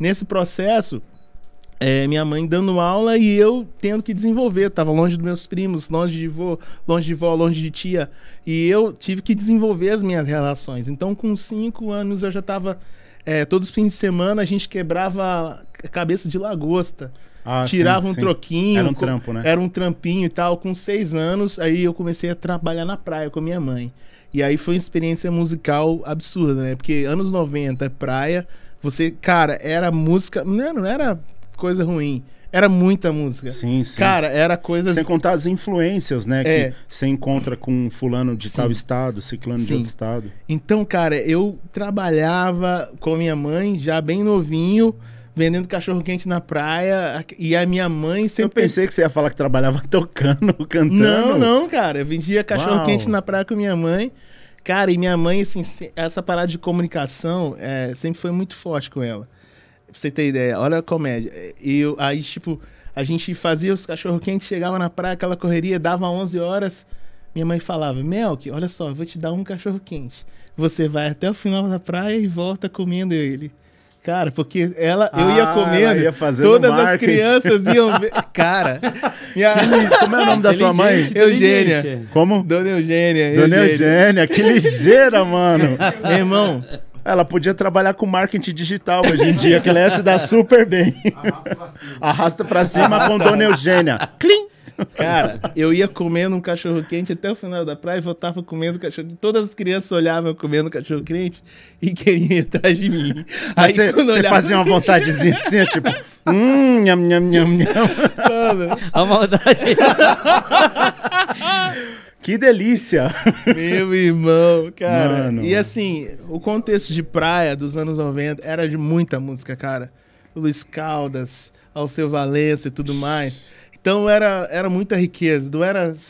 Nesse processo, é, minha mãe dando aula e eu tendo que desenvolver. Eu tava longe dos meus primos, longe de vô, longe de vó, longe de tia. E eu tive que desenvolver as minhas relações. Então, com cinco anos, eu já tava. É, todos os fins de semana a gente quebrava a cabeça de lagosta. Ah, tirava sim, um sim. troquinho. Era um trampo, né? Era um trampinho e tal. Com seis anos, aí eu comecei a trabalhar na praia com a minha mãe. E aí foi uma experiência musical absurda, né? Porque anos 90 é praia, você, cara, era música. Não, né, não era coisa ruim. Era muita música. Sim, sim. Cara, era coisa. Sem contar as influências, né? É. Que você encontra com fulano de sim. tal estado, ciclano sim. de outro estado. Então, cara, eu trabalhava com a minha mãe, já bem novinho vendendo cachorro quente na praia e a minha mãe sempre. Eu pensei que você ia falar que trabalhava tocando, cantando. Não, não, cara. Eu vendia cachorro quente na praia com minha mãe. Cara, e minha mãe, assim, essa parada de comunicação é, sempre foi muito forte com ela. Pra você ter ideia, olha a comédia. E eu, aí, tipo, a gente fazia os cachorro-quentes, chegava na praia, aquela correria, dava 11 horas. Minha mãe falava: Melk, olha só, vou te dar um cachorro-quente. Você vai até o final da praia e volta comendo ele. Cara, porque ela, eu ia ah, comendo, ia todas as crianças iam ver. Cara, minha... como é o nome da sua mãe? Eugênia. Como? Dona Eugênia. Dona Eugênia, que ligeira, mano. Meu irmão, ela podia trabalhar com marketing digital hoje em dia, que ela ia se dar super bem. Arrasta pra cima, Arrasta pra cima com Dona Eugênia. Clim! Cara, eu ia comendo um cachorro quente até o final da praia e voltava comendo cachorro Todas as crianças olhavam comendo cachorro quente e queriam ir atrás de mim. Aí você, você olhava... fazia uma assim, vontadezinha assim, tipo, hum, nham, nham, nham, nham. Mano. A maldade. Que delícia! Meu irmão, cara. Mano. E assim, o contexto de praia dos anos 90 era de muita música, cara. Luiz Caldas, Alceu Valença e tudo mais. Então era, era muita riqueza, não era